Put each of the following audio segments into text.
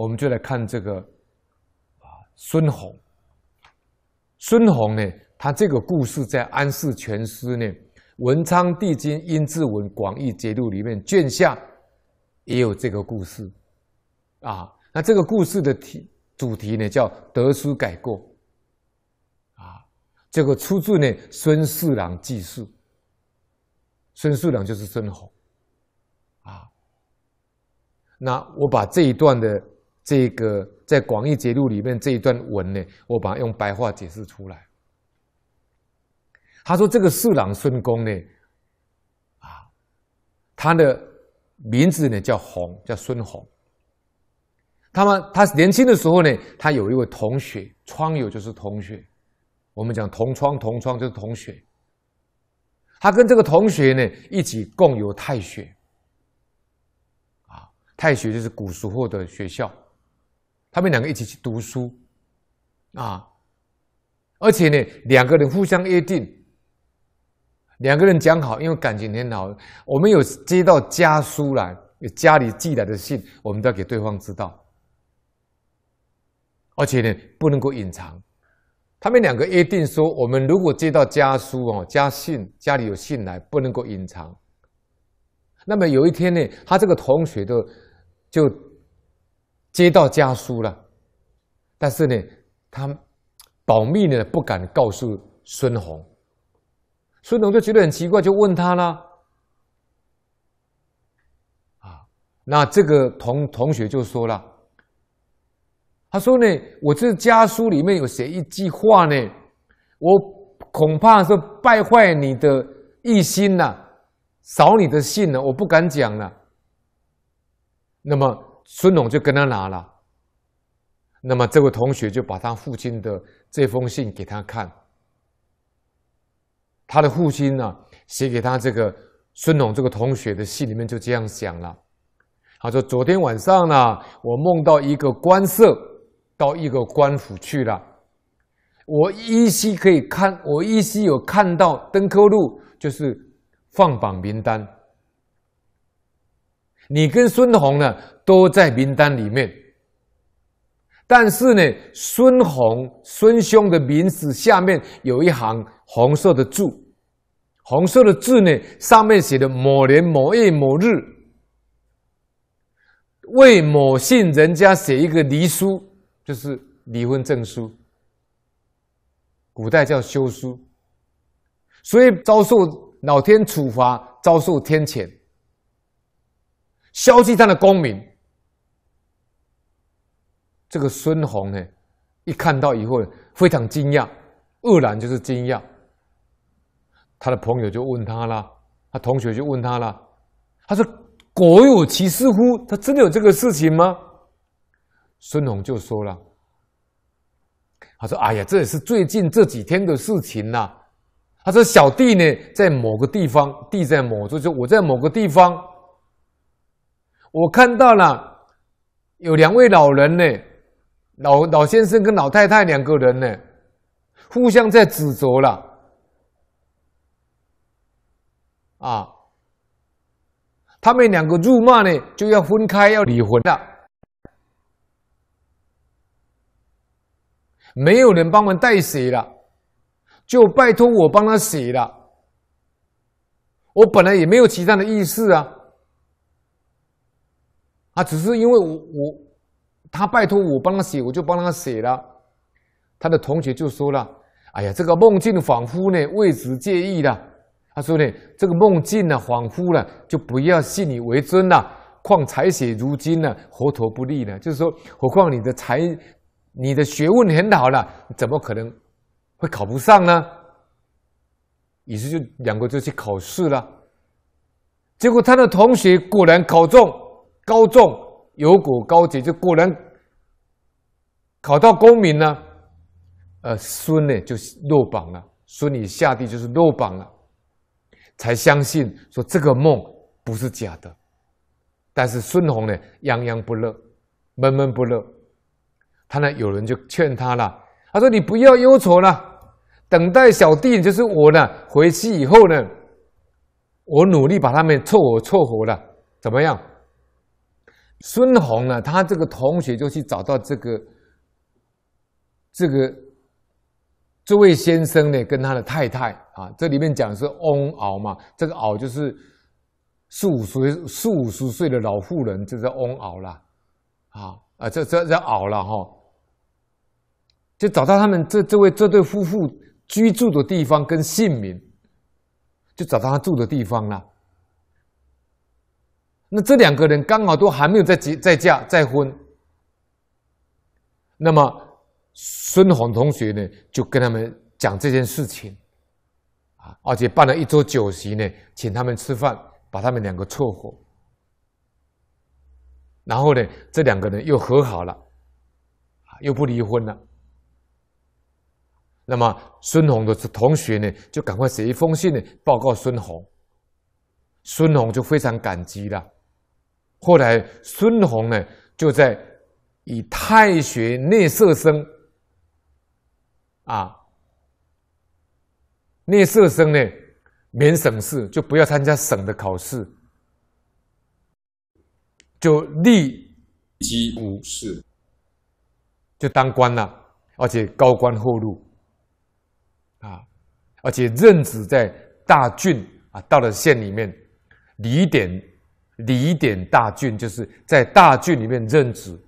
我们就来看这个，啊，孙弘。孙弘呢，他这个故事在《安世全诗》呢，《文昌帝君阴字文广义节录》里面卷下也有这个故事，啊，那这个故事的题主题呢叫“德书改过”，啊，这个出自呢孙四郎记述。孙四郎就是孙弘，啊，那我把这一段的。这个在《广义节录》里面这一段文呢，我把它用白话解释出来。他说：“这个四郎孙公呢，啊，他的名字呢叫洪，叫孙洪。他们他年轻的时候呢，他有一位同学，窗友就是同学，我们讲同窗，同窗就是同学。他跟这个同学呢一起共游太学，啊，太学就是古时候的学校。”他们两个一起去读书，啊，而且呢，两个人互相约定，两个人讲好，因为感情很好。我们有接到家书来，家里寄来的信，我们都要给对方知道，而且呢，不能够隐藏。他们两个约定说，我们如果接到家书哦，家信家里有信来，不能够隐藏。那么有一天呢，他这个同学的就。接到家书了，但是呢，他保密呢，不敢告诉孙弘。孙弘就觉得很奇怪，就问他了。啊，那这个同同学就说了，他说呢，我这家书里面有写一句话呢，我恐怕是败坏你的一心呐，扫你的信呢，我不敢讲了。那么。孙龙就跟他拿了。那么这位同学就把他父亲的这封信给他看。他的父亲呢，写给他这个孙龙这个同学的信里面就这样讲了：他说昨天晚上呢，我梦到一个官舍，到一个官府去了。我依稀可以看，我依稀有看到登科录，就是放榜名单。你跟孙红呢都在名单里面，但是呢，孙红孙兄的名字下面有一行红色的字，红色的字呢，上面写的某年某月某日，为某姓人家写一个离书，就是离婚证书，古代叫休书，所以遭受老天处罚，遭受天谴。消极战的公民，这个孙弘呢，一看到以后非常惊讶，愕然就是惊讶。他的朋友就问他了，他同学就问他了，他说：“果有其事乎？他真的有这个事情吗？”孙弘就说了，他说：“哎呀，这也是最近这几天的事情呐。”他说：“小弟呢，在某个地方，弟在某，就我在某个地方。”我看到了有两位老人呢，老老先生跟老太太两个人呢，互相在指责了，啊，他们两个辱骂呢就要分开要离婚了，没有人帮忙代写了，就拜托我帮他写了，我本来也没有其他的意思啊。啊，只是因为我我，他拜托我帮他写，我就帮他写了。他的同学就说了：“哎呀，这个梦境恍惚呢，未止介意的。”他说：“呢，这个梦境呢，恍惚了，就不要信以为真了。况才学如今呢，活脱不利呢。”就是说，何况你的才，你的学问很好了，怎么可能会考不上呢？于是就两个就去考试了。结果他的同学果然考中。高中有股高捷就果然考到功名了，呃，孙呢就落榜了，孙女下地就是落榜了，才相信说这个梦不是假的。但是孙弘呢，洋洋不乐，闷闷不乐。他呢，有人就劝他了，他说：“你不要忧愁了，等待小弟就是我呢，回去以后呢，我努力把他们凑合凑合了，怎么样？”孙红呢？他这个同学就去找到这个、这个、这位先生呢，跟他的太太啊。这里面讲是翁敖嘛，这个敖就是四五十、四五十岁的老妇人，就是翁敖啦，啊啊，这这这熬了哈。就找到他们这这位这对夫妇居住的地方跟姓名，就找到他住的地方了。那这两个人刚好都还没有再结、再嫁、再婚，那么孙红同学呢就跟他们讲这件事情，啊，而且办了一桌酒席呢，请他们吃饭，把他们两个撮合，然后呢，这两个人又和好了，啊，又不离婚了。那么孙红的同学呢就赶快写一封信呢报告孙红，孙红就非常感激了。后来，孙弘呢，就在以太学内舍生，啊，内舍生呢免省试，就不要参加省的考试，就立即无事，就当官了，而且高官厚禄，啊，而且任职在大郡啊，到了县里面，李典。李典大郡，就是在大郡里面任职。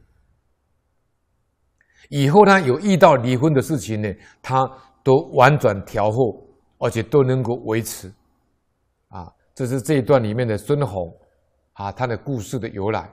以后呢，有遇到离婚的事情呢，他都婉转调和，而且都能够维持。啊，这是这一段里面的孙弘，啊，他的故事的由来。